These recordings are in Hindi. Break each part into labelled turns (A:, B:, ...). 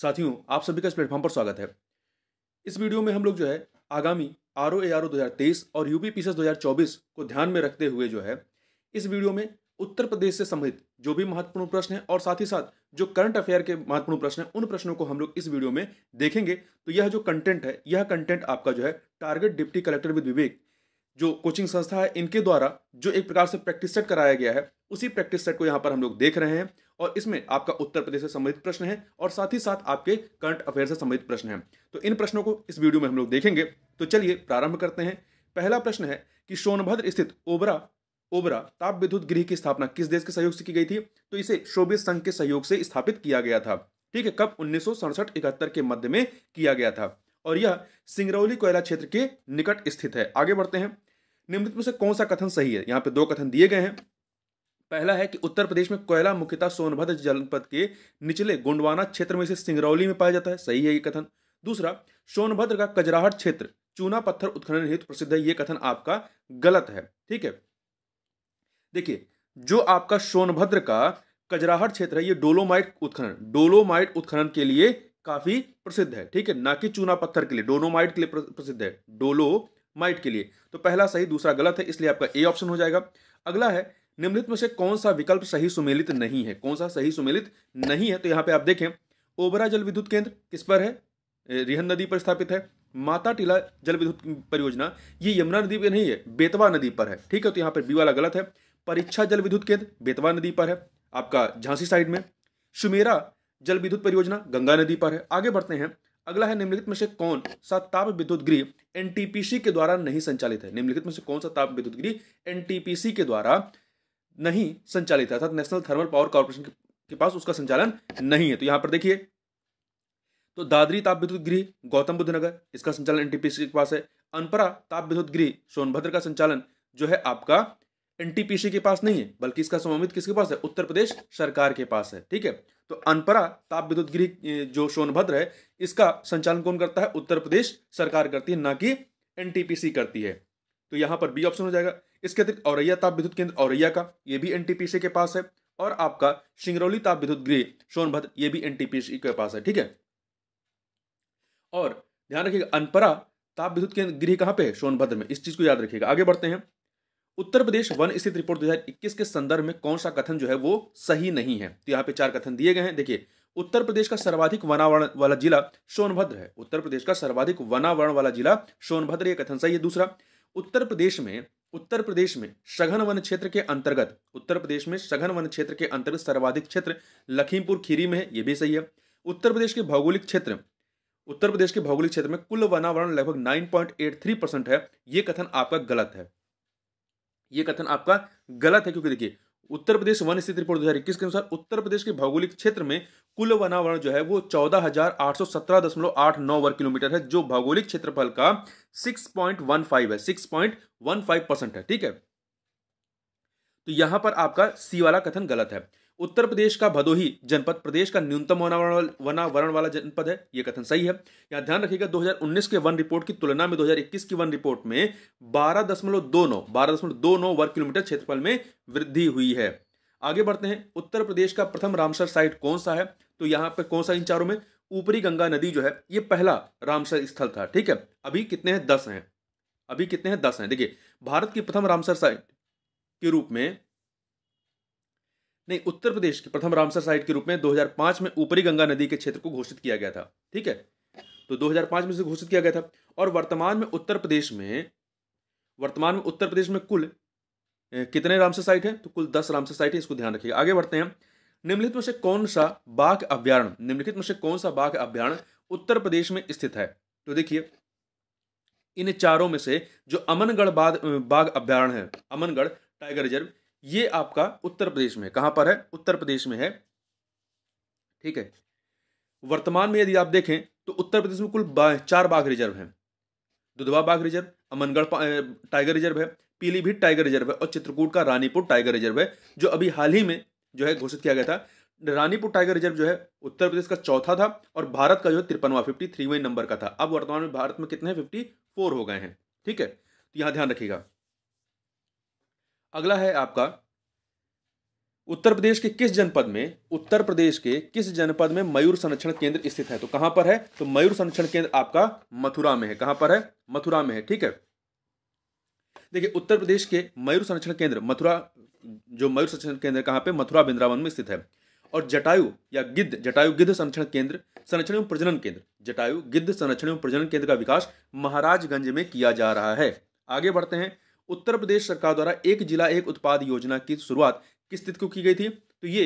A: साथियों आप सभी का इस प्लेटफॉर्म पर स्वागत है इस वीडियो में हम लोग जो है आगामी R O A R O दो और दो हजार चौबीस को ध्यान में रखते हुए जो है इस वीडियो में उत्तर प्रदेश से संबंधित जो भी महत्वपूर्ण प्रश्न है और साथ ही साथ जो करंट अफेयर के महत्वपूर्ण प्रश्न हैं उन प्रश्नों को हम लोग इस वीडियो में देखेंगे तो यह जो कंटेंट है यह कंटेंट आपका जो है target deputy collector with Vivek जो कोचिंग संस्था है इनके द्वारा जो एक प्रकार से प्रैक्टिस सेट कराया गया है उसी प्रैक्टिस सेट को यहाँ पर हम लोग देख रहे हैं और इसमें आपका उत्तर प्रदेश से संबंधित प्रश्न है और साथ ही साथ आपके करंट अफेयर से संबंधित प्रश्न है तो इन प्रश्नों को इस वीडियो में हम लोग देखेंगे तो चलिए प्रारंभ करते हैं पहला प्रश्न है कि सोनभद्र स्थित ओबरा ओबरा ताप विद्युत गृह की स्थापना किस देश के सहयोग से की गई थी तो इसे शोभित संघ के सहयोग से स्थापित किया गया था ठीक है कब उन्नीस सौ के मध्य में किया गया था और यह सिंगरौली कोयला क्षेत्र के निकट स्थित है आगे बढ़ते हैं निम्नलिखित में से कौन सा कथन सही है यहाँ पे दो कथन दिए गए हैं पहला है कि उत्तर प्रदेश में कोयला मुख्यतः सोनभद्र जनपद के निचले गोंडवाना क्षेत्र में से सिंगरौली में पाया जाता है सही है ये कथन दूसरा सोनभद्र का कजराहट क्षेत्र चूना पत्थर उत्खनन हेतु प्रसिद्ध है ये कथन आपका गलत है ठीक है देखिए जो आपका सोनभद्र का कजराहट क्षेत्र है ये डोलोमाइट उत्खनन डोलोमाइट उत्खनन के लिए काफी प्रसिद्ध है ठीक है ना कि चूना पत्थर के लिए डोलोमाइट के लिए प्रसिद्ध है डोलो माइट के लिए तो पहला सही दूसरा गलत है इसलिए आपका ए ऑप्शन हो जाएगा अगला है निम्नलिखित में से कौन सा विकल्प सही सुमेलित नहीं है कौन सा सही सुमेलित नहीं है तो यहाँ पे आप देखें ओबरा जल विद्युत केंद्र किस पर है रिहन नदी पर स्थापित है माता टीला जल विद्युत परियोजना ये यमुना नदी पर नहीं है बेतवा नदी पर है ठीक है तो यहाँ पर बी वाला गलत है परीक्षा जल विद्युत केंद्र बेतवा नदी पर है आपका झांसी साइड में सुमेरा जल विद्युत परियोजना गंगा नदी पर है आगे बढ़ते हैं अगला है निम्नलिखित में से कौन सा ताप विद्युत गृह एनटीपीसी के द्वारा नहीं संचालित है निम्नलिखित में से कौन सा ताप विद्युत गृह एनटीपीसी के द्वारा नहीं संचालित है अर्थात नेशनल थर्मल पावर कॉर्पोरेशन के पास उसका संचालन नहीं है तो यहां पर देखिए तो दादरी ताप विद्युत गृह गौतम बुद्ध नगर इसका संचालन एनटीपीसी के पास है अनपरा ताप विद्युत गृह सोनभद्र का संचालन जो है आपका एनटीपीसी के पास नहीं है बल्कि इसका स्वामित्व किसके पास है उत्तर प्रदेश सरकार के पास है ठीक है तो अनपरा ताप विद्युत गृह जो सोनभद्र है इसका संचालन कौन करता है उत्तर प्रदेश सरकार करती है ना कि एनटीपीसी करती है तो यहाँ पर बी ऑप्शन हो जाएगा इसके अतिरिक्त औरैया ताप विद्युत केंद्र औरैया का ये भी एनटीपीसी के पास है और आपका सिंगरौली ताप विद्युत गृह सोनभद्र ये भी एनटीपीसी के पास है ठीक है और ध्यान रखिएगा अनपरा ताप विद्युत केंद्र गृह कहाँ पे है सोनभद्र में इस चीज को याद रखिएगा आगे बढ़ते हैं उत्तर प्रदेश वन स्थित रिपोर्ट 2021 के संदर्भ में कौन सा कथन जो है वो सही नहीं है तो यहाँ पे चार कथन दिए गए हैं देखिए उत्तर प्रदेश का सर्वाधिक वनावरण वाला जिला सोनभद्र है उत्तर प्रदेश का सर्वाधिक वनावरण वाला जिला सोनभद्र ये कथन सही है दूसरा उत्तर प्रदेश में उत्तर प्रदेश में सघन वन क्षेत्र के अंतर्गत उत्तर प्रदेश में सघन वन क्षेत्र के अंतर्गत सर्वाधिक क्षेत्र लखीमपुर खीरी में है ये भी सही है उत्तर प्रदेश के भौगोलिक क्षेत्र उत्तर प्रदेश के भौगोलिक क्षेत्र में कुल वनावरण लगभग 9.83 परसेंट है ये कथन आपका गलत है ये कथन आपका गलत है क्योंकि देखिए उत्तर प्रदेश वन स्थिति रिपोर्ट दो हजार इक्कीस के अनुसार उत्तर प्रदेश के भौगोलिक क्षेत्र में कुल वनावरण जो है वो चौदह हजार आठ सौ सत्रह दशमलव आठ नौ वर्ग किलोमीटर है जो भौगोलिक क्षेत्रफल का सिक्स पॉइंट वन फाइव है six point one five percent है ठीक है तो यहां पर आपका सी वाला कथन गलत है उत्तर प्रदेश का भदोही जनपद प्रदेश का न्यूनतम वनावरण वाला जनपद है यह कथन सही है यहाँ ध्यान रखिएगा 2019 के वन रिपोर्ट की तुलना में 2021 की वन रिपोर्ट में बारह दशमलव दो नौ बारह दशमलव दो नौ वर्ग किलोमीटर क्षेत्रफल में वृद्धि हुई है आगे बढ़ते हैं उत्तर प्रदेश का प्रथम रामसर साइट कौन सा है तो यहाँ पर कौन सा इन चारों में ऊपरी गंगा नदी जो है ये पहला रामसर स्थल था ठीक है अभी कितने हैं दस हैं अभी कितने हैं दस हैं देखिए भारत की प्रथम रामसर साइट के रूप में नहीं उत्तर प्रदेश के प्रथम रामसर साइट के रूप में 2005 में ऊपरी गंगा नदी के क्षेत्र को घोषित किया गया था ठीक है तो 2005 में इसे घोषित किया गया था और वर्तमान में उत्तर प्रदेश में वर्तमान में उत्तर प्रदेश में कुल कितने रामसर साइट हैं तो कुल दस रामसर साइट है इसको ध्यान रखिएगा आगे बढ़ते हैं निम्नलिखित में से कौन सा बाघ अभ्यारण निम्नलिखित में से कौन सा बाघ अभ्यारण उत्तर प्रदेश में स्थित है तो देखिए इन चारों में से जो अमनगढ़ बाघ बाघ अभ्यारण है अमनगढ़ टाइगर रिजर्व ये आपका उत्तर प्रदेश में कहां पर है उत्तर प्रदेश में है ठीक है वर्तमान में यदि आप देखें तो उत्तर प्रदेश में कुल बा, चार बाघ रिजर्व हैं दुधवा बाघ रिजर्व अमनगढ़ टाइगर रिजर्व है पीलीभीत टाइगर रिजर्व है और चित्रकूट का रानीपुर टाइगर रिजर्व है जो अभी हाल ही में जो है घोषित किया गया था रानीपुर टाइगर रिजर्व जो है उत्तर प्रदेश का चौथा था और भारत का जो है तिरपनवा फिफ्टी नंबर का था अब वर्तमान में भारत में कितने फिफ्टी फोर हो गए हैं ठीक है तो यहाँ ध्यान रखिएगा अगला है आपका उत्तर प्रदेश के किस जनपद में उत्तर प्रदेश के किस जनपद में मयूर संरक्षण केंद्र स्थित है तो कहां पर है तो मयूर संरक्षण केंद्र आपका मथुरा में है कहां पर है मथुरा में है ठीक है देखिए उत्तर प्रदेश के मयूर संरक्षण केंद्र मथुरा जो मयूर संरक्षण केंद्र कहां पे मथुरा वृंदावन में स्थित है और जटायु या गिद्ध जटायु गिद्ध संरक्षण केंद्र संरक्षण एवं प्रजनन केंद्र जटायु गिद्ध संरक्षण एवं प्रजनन केंद्र का विकास महाराजगंज में किया जा रहा है आगे बढ़ते हैं उत्तर प्रदेश सरकार द्वारा एक जिला एक उत्पाद योजना की शुरुआत किस तिथि को की गई थी तो ये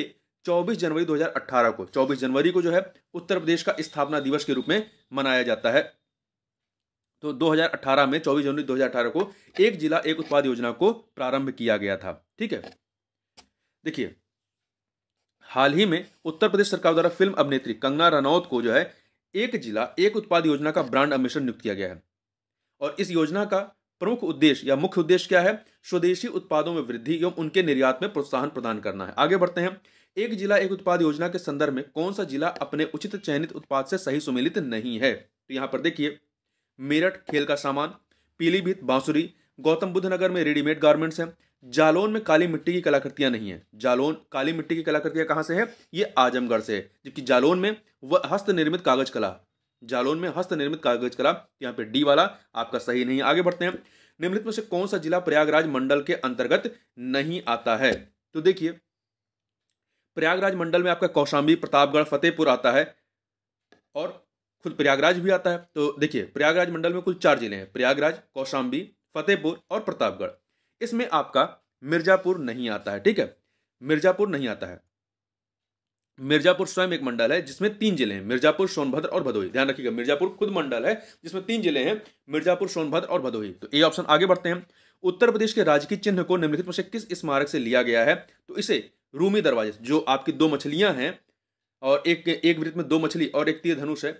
A: 24 जनवरी 2018 को 24 जनवरी को जो है उत्तर प्रदेश का स्थापना दिवस के रूप में मनाया जाता है तो 2018 में 24 जनवरी 2018 को एक जिला एक उत्पाद योजना को प्रारंभ किया गया था ठीक है देखिए हाल ही में उत्तर प्रदेश सरकार द्वारा फिल्म अभिनेत्री कंगना रनौत को जो है एक जिला एक उत्पाद योजना का ब्रांड एम्बेसडर नियुक्त किया गया है और इस योजना का प्रमुख उद्देश्य या मुख्य उद्देश्य क्या है स्वदेशी उत्पादों में वृद्धि एवं उनके निर्यात में प्रोत्साहन प्रदान करना है आगे बढ़ते हैं एक जिला एक उत्पाद योजना के संदर्भ में कौन सा जिला अपने उचित चयनित उत्पाद से सही सुमेलित नहीं है तो यहाँ पर देखिए मेरठ खेल का सामान पीलीभीत बांसुरी गौतम बुद्ध नगर में रेडीमेड गारमेंट्स हैं जालौन में काली मिट्टी की कलाकृतियां नहीं है जालौन काली मिट्टी की कलाकृतियां कहाँ से है ये आजमगढ़ से है जबकि जालौन में वह हस्त निर्मित कागज कला जालौन में हस्त निर्मित कागज कला यहाँ पे डी वाला आपका सही नहीं आगे बढ़ते हैं निम्नलिखित में से कौन सा जिला प्रयागराज मंडल के अंतर्गत नहीं आता है तो देखिए प्रयागराज मंडल में आपका कौशाम्बी प्रतापगढ़ फतेहपुर आता है और खुद प्रयागराज भी आता है तो देखिए प्रयागराज मंडल में कुल चार जिले हैं प्रयागराज कौशाम्बी फतेहपुर और प्रतापगढ़ इसमें आपका मिर्जापुर नहीं आता है ठीक है मिर्जापुर नहीं आता है मिर्जापुर स्वयं एक मंडल है जिसमें तीन जिले हैं मिर्जापुर सोनभद्र और भदोही ध्यान रखिएगा मिर्जापुर खुद मंडल है जिसमें तीन जिले हैं मिर्जापुर सोनभद्र और भदोही तो ये ऑप्शन आगे बढ़ते हैं उत्तर प्रदेश के राजकीय चिन्ह को निम्नलिखित में से किस स्मारक से लिया गया है तो इसे रूमी दरवाजे जो आपकी दो मछलियां हैं और एक एक वृत्त में दो मछली और एक तीर धनुष है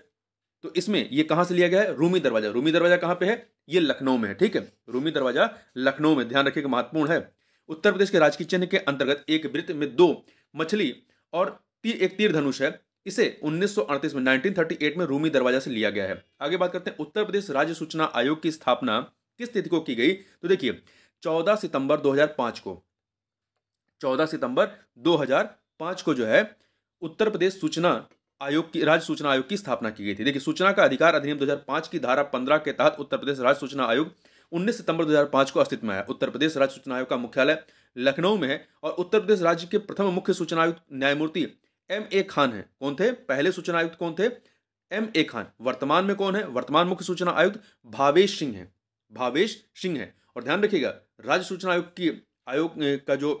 A: तो इसमें ये कहाँ से लिया गया है रूमी दरवाजा रूमी दरवाजा कहाँ पे है ये लखनऊ में है ठीक है रूमी दरवाजा लखनऊ में ध्यान रखिएगा महत्वपूर्ण है उत्तर प्रदेश के राजकीय चिन्ह के अंतर्गत एक वृत्त में दो मछली और एक तीर धनुष है इसे 1938 में 1938 में रूमी दरवाजा से लिया गया है आगे बात करते हैं उत्तर प्रदेश राज्य सूचना आयोग की स्थापना किस तिथि को की गई तो देखिए 14 सितंबर 2005 को 14 सितंबर 2005 को जो है उत्तर प्रदेश सूचना आयोग की राज्य सूचना आयोग की स्थापना की गई थी देखिए सूचना का अधिकार अधिनियम 2005 की धारा 15 के तहत उत्तर प्रदेश राज्य सूचना आयोग 19 सितंबर 2005 को अस्तित्व में आया उत्तर प्रदेश राज्य सूचना आयोग का मुख्यालय लखनऊ में है और उत्तर प्रदेश राज्य के प्रथम मुख्य सूचना आयुक्त न्यायमूर्ति एम ए खान है कौन थे पहले सूचना आयुक्त कौन थे एम ए खान वर्तमान में कौन है वर्तमान मुख्य सूचना आयुक्त भावेश सिंह है भावेश सिंह है और ध्यान रखिएगा राज्य सूचना आयुक्त की आयोग का जो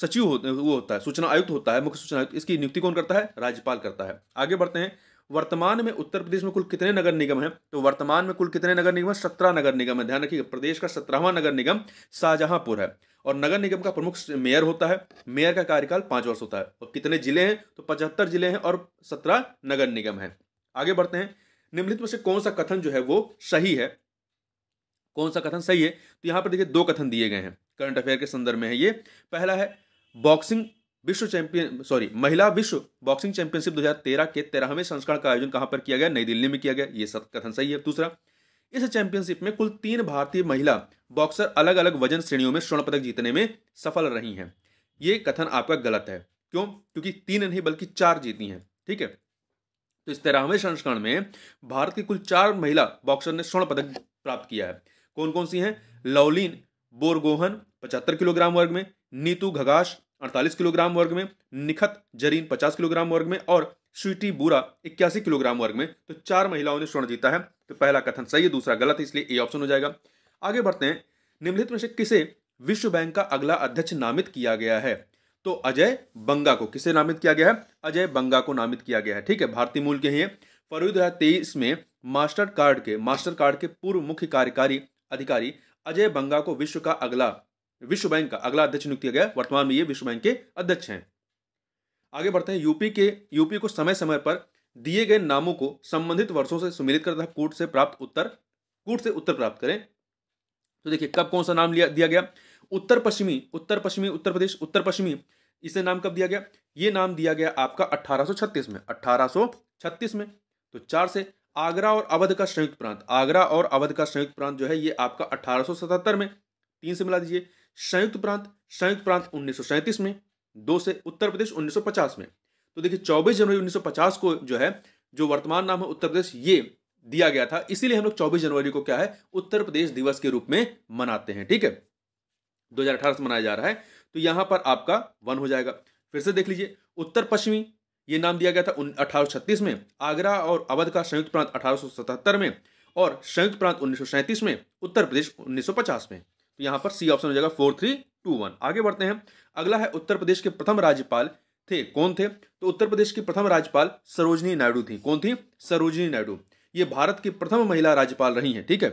A: सचिव है वो होता है सूचना आयुक्त होता है मुख्य सूचना आयुक्त इसकी नियुक्ति कौन करता है राज्यपाल करता है आगे बढ़ते हैं वर्तमान में उत्तर प्रदेश में कुल कितने नगर निगम हैं तो वर्तमान में कुल कितने नगर निगम है सत्रह नगर निगम है ध्यान रखिएगा प्रदेश का सत्रहवा नगर निगम शाहजहांपुर है और नगर निगम का प्रमुख मेयर होता है मेयर का कार्यकाल पाँच वर्ष होता है और कितने जिले हैं तो पचहत्तर जिले हैं और सत्रह नगर निगम है आगे बढ़ते हैं निम्नलिखित में से कौन सा कथन जो है वो सही है कौन सा कथन सही है तो यहाँ पर देखिए दो कथन दिए गए हैं करंट अफेयर के संदर्भ में है ये पहला है बॉक्सिंग विश्व चैंपियन सॉरी महिला विश्व बॉक्सिंग चैंपियनशिप 2013 के तेरहवें संस्करण का आयोजन कहां पर किया गया नई दिल्ली में किया गया ये सब कथन सही है दूसरा इस चैंपियनशिप में कुल तीन भारतीय महिला बॉक्सर अलग अलग वजन श्रेणियों में स्वर्ण पदक जीतने में सफल रही हैं ये कथन आपका गलत है क्यों क्योंकि तीन नहीं बल्कि चार जीती हैं ठीक है तो इस तेरहवें संस्करण में भारत की कुल चार महिला बॉक्सर ने स्वर्ण पदक प्राप्त किया है कौन कौन सी हैं लवलीन बोरगोहन पचहत्तर किलोग्राम वर्ग में नीतू घगाश अड़तालीस किलोग्राम वर्ग में निखत जरीन पचास किलोग्राम वर्ग में और स्वीटी बुरा इक्यासी किलोग्राम वर्ग में तो चार महिलाओं ने स्वर्ण जीता है तो पहला कथन सही है दूसरा गलत है इसलिए ए ऑप्शन हो जाएगा आगे बढ़ते हैं निम्नलिखित में से किसे विश्व बैंक का अगला अध्यक्ष नामित किया गया है तो अजय बंगा को किसे नामित किया गया है अजय बंगा को नामित किया गया है ठीक है भारतीय मूल के हैं फरवरी दो तेईस में मास्टर कार्ड के मास्टर कार्ड के पूर्व मुख्य कार्यकारी अधिकारी अजय बंगा को विश्व का अगला विश्व बैंक का अगला अध्यक्ष नियुक्त किया गया वर्तमान में ये विश्व बैंक के अध्यक्ष हैं आगे बढ़ते हैं यूपी के यूपी को समय समय पर दिए गए नामों को संबंधित वर्षों से सुमिलित करता कोर्ट से प्राप्त उत्तर कोर्ट से उत्तर प्राप्त करें तो देखिए कब कौन सा नाम लिया दिया गया उत्तर पश्चिमी उत्तर पश्चिमी उत्तर प्रदेश उत्तर पश्चिमी इसे नाम कब दिया गया ये नाम दिया गया आपका 1836 में 1836 में तो चार से आगरा और अवध का संयुक्त प्रांत आगरा और अवध का संयुक्त प्रांत जो है ये आपका 1877 में तीन से मिला दीजिए संयुक्त प्रांत संयुक्त प्रांत उन्नीस में दो से उत्तर प्रदेश 1950 में तो देखिए 24 जनवरी 1950 को जो है जो वर्तमान नाम है उत्तर प्रदेश ये दिया गया था इसीलिए हम लोग 24 जनवरी को क्या है उत्तर प्रदेश दिवस के रूप में मनाते हैं ठीक है 2018 से मनाया जा रहा है तो यहां पर आपका वन हो जाएगा फिर से देख लीजिए उत्तर पश्चिमी ये नाम दिया गया था अठारह में आगरा और अवध का संयुक्त प्रांत अठारह में और संयुक्त प्रांत उन्नीस में उत्तर प्रदेश उन्नीस में तो यहाँ पर सी ऑप्शन हो जाएगा फोर थ्री टू वन आगे बढ़ते हैं अगला है उत्तर प्रदेश के प्रथम राज्यपाल थे कौन थे तो उत्तर प्रदेश की प्रथम राज्यपाल सरोजनी नायडू थी कौन थी सरोजनी नायडू ये भारत की प्रथम महिला राज्यपाल रही हैं ठीक है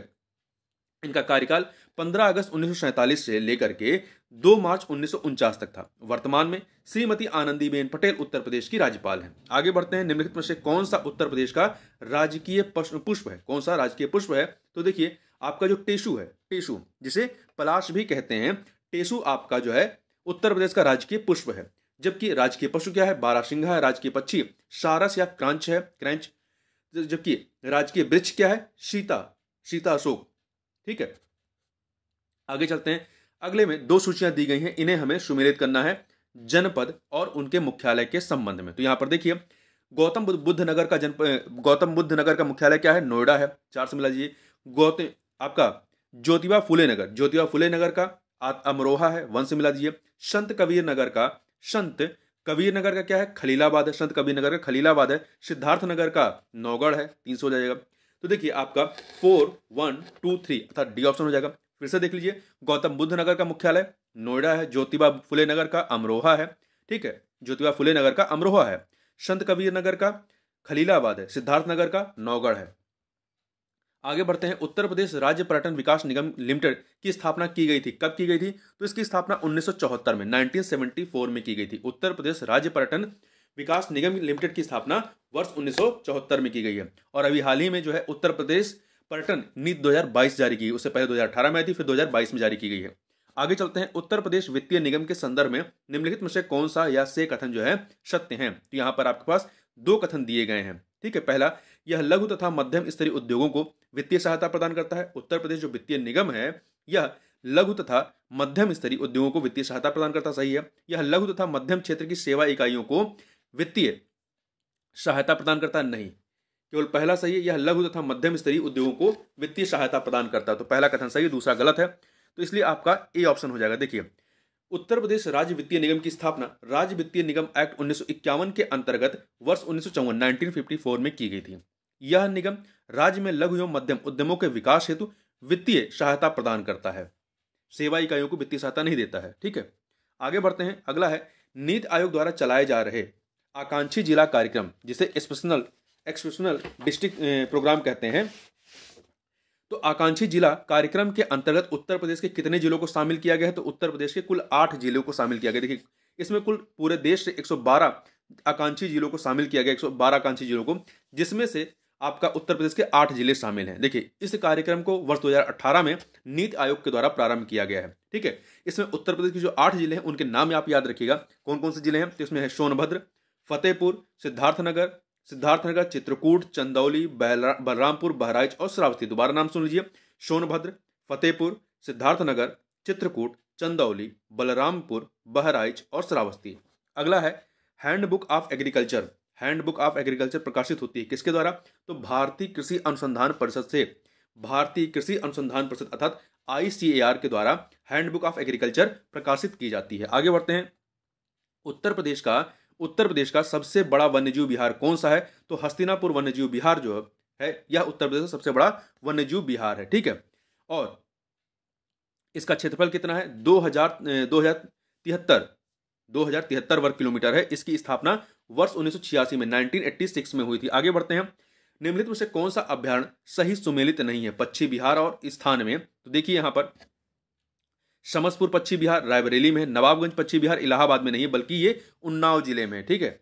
A: इनका कार्यकाल 15 अगस्त उन्नीस से लेकर के 2 मार्च उन्नीस तक था वर्तमान में श्रीमती आनंदीबेन पटेल उत्तर प्रदेश की राज्यपाल हैं आगे बढ़ते हैं निम्नलिखित में से कौन सा उत्तर प्रदेश का राजकीय पुष्प है कौन सा राजकीय पुष्प है तो देखिए आपका जो टेसू है टेसू जिसे पलाश भी कहते हैं टेसू आपका जो है उत्तर प्रदेश का राजकीय पुष्प है जबकि राजकीय पशु क्या है बारासिंघा है राजकीय पक्षी सारस या क्रांच है क्रैंच जबकि राजकीय वृक्ष क्या है सीता सीता अशोक ठीक है आगे चलते हैं अगले में दो सूचियां दी गई हैं इन्हें हमें सुमेलित करना है जनपद और उनके मुख्यालय के संबंध में तो यहां पर देखिए गौतम बुद्ध नगर का जनपद गौतम बुद्ध नगर का मुख्यालय क्या है नोएडा है चार से मिला जी गौतम आपका ज्योतिबा फुले नगर ज्योतिबा फुले नगर का अमरोहा है वन से मिला दीजिए संत कबीर नगर का संत कबीर नगर का क्या है खलीलाबाद है संत कबीर नगर का खलीलाबाद है सिद्धार्थ नगर का नौगढ़ है तीन सौ हो जाएगा तो देखिए आपका फोर वन टू थ्री अर्थात डी ऑप्शन हो जाएगा फिर से देख लीजिए गौतम बुद्ध नगर का मुख्यालय नोएडा है ज्योतिबा फुले नगर का अमरोहा है ठीक है ज्योतिबा फुले नगर का अमरोहा है संत कबीर नगर का खलीलाबाद है सिद्धार्थ नगर का नौगढ़ है आगे बढ़ते हैं उत्तर प्रदेश राज्य पर्यटन विकास निगम लिमिटेड की स्थापना की गई थी कब की गई थी तो इसकी स्थापना 1974 में 1974 में की गई थी उत्तर प्रदेश राज्य पर्यटन विकास निगम लिमिटेड की स्थापना वर्ष 1974 में की गई है और अभी हाल ही में जो है उत्तर प्रदेश पर्यटन नीति दो जारी की उससे पहले दो में आई थी फिर दो में जारी की गई है आगे चलते हैं उत्तर प्रदेश वित्तीय निगम के संदर्भ में निम्नलिखित में से कौन सा या से कथन जो है सत्य है तो यहाँ पर आपके पास दो कथन दिए गए हैं ठीक है पहला यह लघु तथा मध्यम स्तरीय उद्योगों को वित्तीय सहायता प्रदान करता है उत्तर प्रदेश जो वित्तीय निगम है यह लघु तथा मध्यम स्तरीय उद्योगों को वित्तीय सहायता प्रदान करता सही है यह लघु तथा मध्यम क्षेत्र की सेवा इकाइयों को वित्तीय सहायता प्रदान करता नहीं केवल पहला सही है यह लघु तथा मध्यम स्तरीय उद्योगों को वित्तीय सहायता प्रदान करता है तो पहला कथन सही है दूसरा गलत है तो इसलिए आपका ए ऑप्शन हो जाएगा देखिए उत्तर प्रदेश राज्य वित्तीय निगम की स्थापना राज्य वित्तीय निगम एक्ट उन्नीस के अंतर्गत वर्ष उन्नीस सौ में की गई थी यह निगम राज्य में लघु एवं मध्यम उद्यमों के विकास हेतु वित्तीय सहायता प्रदान करता है सेवा इकाइयों को वित्तीय सहायता नहीं देता है ठीक है आगे बढ़ते हैं अगला है नीति आयोग द्वारा चलाए जा रहे आकांक्षी जिला कार्यक्रम जिसे एक्सप्रेशनल एक्सप्रेशनल डिस्ट्रिक्ट प्रोग्राम कहते हैं तो आकांक्षी जिला कार्यक्रम के अंतर्गत उत्तर प्रदेश के कितने जिलों को शामिल किया गया है तो उत्तर प्रदेश के कुल आठ जिलों को शामिल किया गया देखिए इसमें कुल पूरे देश से 112 आकांक्षी जिलों को शामिल किया गया 112 आकांक्षी जिलों को जिसमें से आपका उत्तर प्रदेश के आठ जिले शामिल हैं देखिए इस कार्यक्रम को वर्ष 2018 में नीति आयोग के द्वारा प्रारंभ किया गया है ठीक है इसमें उत्तर प्रदेश के जो आठ जिले हैं उनके नाम आप याद रखिएगा कौन कौन से जिले हैं तो इसमें है सोनभद्र फतेहपुर सिद्धार्थनगर सिद्धार्थनगर चित्रकूट चंदौली बलरामपुर बहराइच और श्रावस्ती दोबारा नाम सुन लीजिए सोनभद्र फतेहपुर सिद्धार्थनगर चित्रकूट चंदौली बलरामपुर बहराइच और श्रावस्ती अगला है handbook of agriculture handbook of agriculture प्रकाशित होती है किसके द्वारा तो भारतीय कृषि अनुसंधान परिषद से भारतीय कृषि अनुसंधान परिषद अर्थात आई के द्वारा हैंडबुक ऑफ एग्रीकल्चर प्रकाशित की जाती है आगे बढ़ते हैं उत्तर प्रदेश का उत्तर प्रदेश का सबसे बड़ा वन्यजीव बिहार कौन सा है तो हस्तिनापुर वन्यजीव बिहार जो है यह उत्तर प्रदेश का सबसे बड़ा वन्यजीव बिहार है ठीक है और इसका क्षेत्रफल कितना है दो हजार दो हजार तिहत्तर दो हजार तिहत्तर वर्ग किलोमीटर है इसकी स्थापना वर्ष उन्नीस में 1986 में हुई थी आगे बढ़ते हैं निम्नलिखित में से कौन सा अभ्यारण सही सुमेलित नहीं है पश्चिम बिहार और स्थान में तो देखिए यहाँ पर समस्तपुर पश्चिम बिहार रायबरेली में नवाबगंज पश्चिम बिहार इलाहाबाद में नहीं है बल्कि ये उन्नाव जिले में ठीक है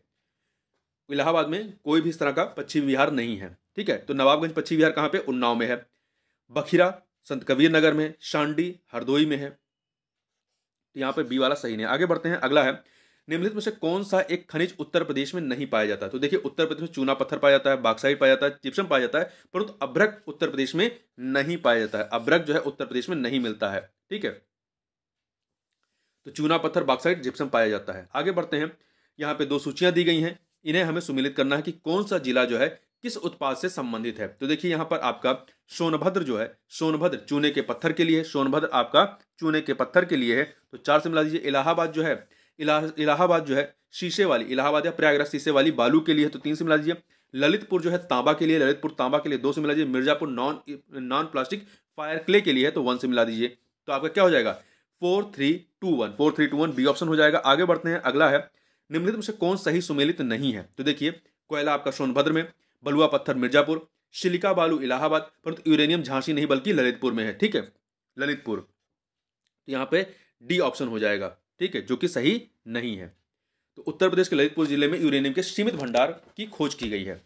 A: इलाहाबाद में कोई भी इस तरह का पश्चिम बिहार नहीं है ठीक है तो नवाबगंज पश्चिम बिहार कहाँ पे उन्नाव में है बखीरा संत कबीर नगर में शांडी हरदोई में है तो यहाँ पर बी वाला सही नहीं आगे बढ़ते हैं अगला है निम्नलिखित में से कौन सा एक खनिज उत्तर प्रदेश में नहीं पाया जाता तो देखिए उत्तर प्रदेश में चूना पत्थर पाया जाता है बाक्साइड पाया जाता है चिप्सम पाया जाता है परंतु अभ्रक उत्तर प्रदेश में नहीं पाया जाता है अभ्रक जो है उत्तर प्रदेश में नहीं मिलता है ठीक है तो चूना पत्थर बाक्साइट जिप्सम पाया जाता है आगे बढ़ते हैं यहाँ पे दो सूचियाँ दी गई हैं इन्हें हमें सुमिलित करना है कि कौन सा जिला जो है किस उत्पाद से संबंधित है तो देखिए यहाँ पर आपका सोनभद्र जो है सोनभद्र चूने के पत्थर के लिए सोनभद्र आपका चूने के पत्थर के लिए है तो चार से मिला दीजिए इलाहाबाद जो है इलाहाबाद जो है शीशे वाली इलाहाबाद या प्रयागराज शीशे वाली बालू के लिए है तो तीन से मिला दीजिए ललितपुर जो है तांबा के लिए ललितपुर तांबा के लिए दो से मिला दीजिए Mirzapur non non plastic fire clay के लिए है तो वन से मिला दीजिए तो आपका क्या हो जाएगा four three two one four three two one B option हो जाएगा आगे बढ़ते हैं अगला है निम्नलिखित में से कौन सही सुमेलित नहीं है तो देखिए कोयला आपका सोनभद्र में बलुआ पत्थर मिर्जापुर शिलिका बालू इलाहाबाद परंतु यूरेनियम झांसी नहीं बल्कि ललितपुर में है ठीक है ललितपुर तो यहाँ पे डी ऑप्शन हो जाएगा ठीक है जो कि सही नहीं है तो उत्तर प्रदेश के ललितपुर जिले में यूरेनियम के सीमित भंडार की खोज की गई है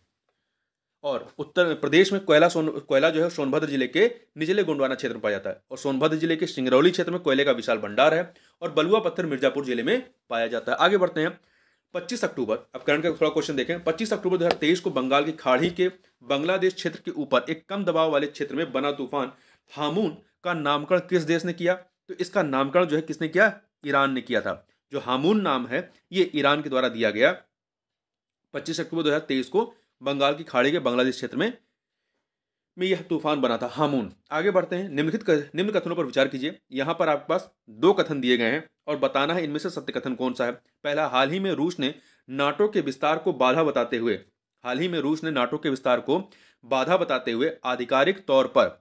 A: और उत्तर प्रदेश में कोयला सोन कोयला जो है सोनभद्र जिले के निचले गोंडवाना क्षेत्र में पाया जाता है और सोनभद्र जिले के सिंगरौली क्षेत्र में कोयले का विशाल भंडार है और बलुआ पत्थर मिर्जापुर जिले में पाया जाता है आगे बढ़ते हैं 25 अक्टूबर अब करंट का थोड़ा क्वेश्चन देखें 25 अक्टूबर 2023 को बंगाल की खाड़ी के बांग्लादेश क्षेत्र के ऊपर एक कम दबाव वाले क्षेत्र में बना तूफान हामून का नामकरण किस देश ने किया तो इसका नामकरण जो है किसने किया ईरान ने किया था जो हामून नाम है ये ईरान के द्वारा दिया गया 25 अक्टूबर 2023 को बंगाल की खाड़ी के बांग्लादेश क्षेत्र में में यह तूफान बना था हामून आगे बढ़ते हैं निम्नलिखित निम्न कथनों पर विचार कीजिए यहाँ पर आपके पास दो कथन दिए गए हैं और बताना है इनमें से सत्य कथन कौन सा है पहला हाल ही में रूस ने नाटो के विस्तार को बाधा बताते हुए हाल ही में रूस ने नाटो के विस्तार को बाधा बताते हुए आधिकारिक तौर पर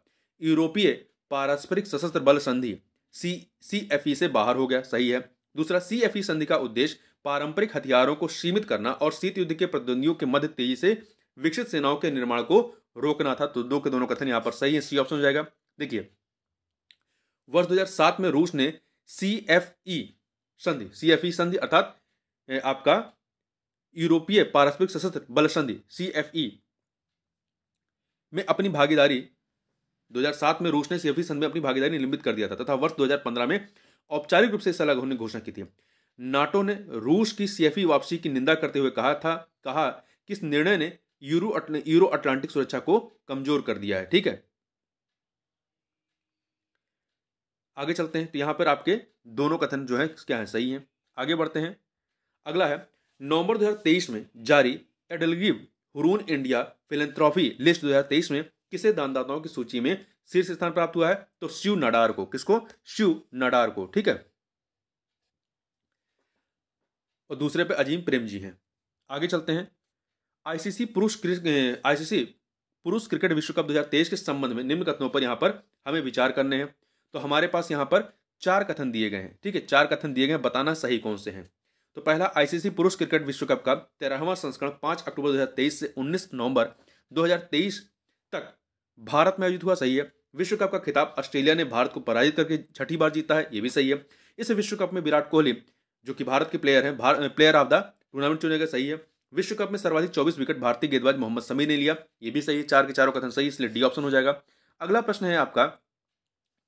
A: यूरोपीय पारस्परिक सशस्त्र बल संधि सी सी एफ ई से बाहर हो गया सही है दूसरा सी एफ ई संधि का उद्देश्य पारंपरिक हथियारों को सीमित करना और शीत युद्ध के प्रतिद्वंदियों के मध्य तेजी से विकसित सेनाओं के निर्माण को रोकना था तो दो के दोनों कथन यहाँ पर सही है सी ऑप्शन हो जाएगा देखिए वर्ष 2007 में रूस ने सी एफ ई संधि सी एफ ई संधि अर्थात आपका यूरोपीय पारस्परिक सशस्त्र बल संधि सी एफ ई में अपनी भागीदारी 2007 में रूस ने सी एफ ई संधि में अपनी भागीदारी निलंबित कर दिया था तथा वर्ष 2015 में औपचारिक रूप से इस अलग होने की घोषणा की थी नाटो ने रूस की सीएफई वापसी की निंदा करते हुए कहा था कहा कि इस निर्णय ने यूरो यूरो अटलांटिक सुरक्षा को कमजोर कर दिया है ठीक है आगे चलते हैं तो यहां पर आपके दोनों कथन जो है क्या है सही है आगे बढ़ते हैं अगला है नवंबर 2023 में जारी EdelGive Hurun India philanthropy list 2023 में किसे दानदाताओं की सूची में शीर्ष स्थान प्राप्त हुआ है तो शिव नडार को किसको शिव नडार को ठीक है और दूसरे पे अजीम प्रेम जी हैं आगे चलते हैं आईसीसी पुरुष आईसीसी पुरुष क्रिकेट विश्व कप 2023 के संबंध में निम्न कथनों पर यहाँ पर हमें विचार करने हैं तो हमारे पास यहाँ पर चार कथन दिए गए हैं ठीक है चार कथन दिए गए हैं बताना सही कौन से हैं तो पहला आईसीसी पुरुष क्रिकेट विश्व कप का तेरहवां संस्करण पाँच अक्टूबर 2023 से 19 नवंबर 2023 तक भारत में आयोजित हुआ सही है विश्व कप का खिताब ऑस्ट्रेलिया ने भारत को पराजित करके छठी बार जीता है ये भी सही है इस विश्व कप में विराट कोहली जो कि भारत के प्लेयर हैं प्लेयर ऑफ द टूर्नामेंट चुने गए सही है विश्व कप में सर्वाधिक चौबीस विकेट भारतीय गेंदबाज मोहम्मद समी ने लिया ये भी सही है चार के चारों कथन सही इसलिए डी ऑप्शन हो जाएगा अगला प्रश्न है आपका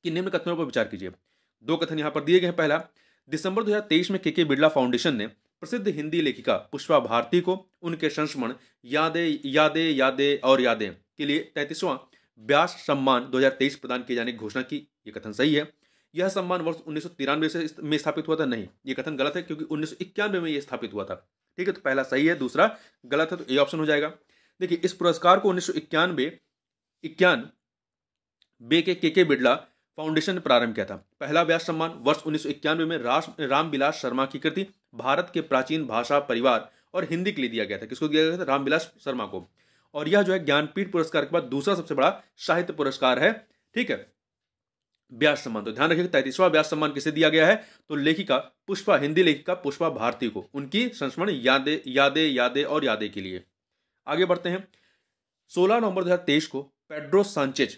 A: कि निम्न कथनों पर विचार कीजिए दो कथन यहाँ पर दिए गए हैं पहला दिसंबर 2023 में के के बिरला फाउंडेशन ने प्रसिद्ध हिंदी लेखिका पुष्पा भारती को उनके संस्मरण यादे यादे यादे और यादें के लिए तैंतीसवां व्यास सम्मान 2023 प्रदान किए जाने की घोषणा की ये कथन सही है यह सम्मान वर्ष उन्नीस से में स्थापित हुआ था नहीं ये कथन गलत है क्योंकि उन्नीस में यह स्थापित हुआ था ठीक है तो पहला सही है दूसरा गलत है तो ये ऑप्शन हो जाएगा देखिए इस पुरस्कार को उन्नीस सौ इक्यानवे बे के के के बिड़ला फाउंडेशन ने प्रारंभ किया था पहला व्यास सम्मान वर्ष उन्नीस में राष्ट्र रामविलास शर्मा की कृति भारत के प्राचीन भाषा परिवार और हिंदी के लिए दिया गया था किसको दिया गया था रामविलास शर्मा को और यह जो है ज्ञानपीठ पुरस्कार के बाद दूसरा सबसे बड़ा साहित्य पुरस्कार है ठीक है ब्यास सम्मान तो ध्यान रखिएगा तैतीसवा ब्यास सम्मान किसे दिया गया है तो लेखिका पुष्पा हिंदी लेखिका पुष्पा भारती को उनकी संस्मरण यादे यादे यादे और यादे के लिए आगे बढ़ते हैं सोलह नवंबर दो को पेड्रो सांचेज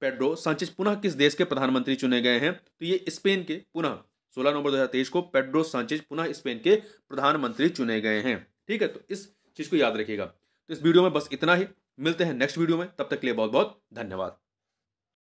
A: पेड्रो सांचेज पुनः किस देश के प्रधानमंत्री चुने गए हैं तो ये स्पेन के पुनः सोलह नवंबर दो को पेड्रो सांचेज पुनः स्पेन के प्रधानमंत्री चुने गए हैं ठीक है तो इस चीज़ को याद रखिएगा तो इस वीडियो में बस इतना ही मिलते हैं नेक्स्ट वीडियो में तब तक के लिए बहुत बहुत धन्यवाद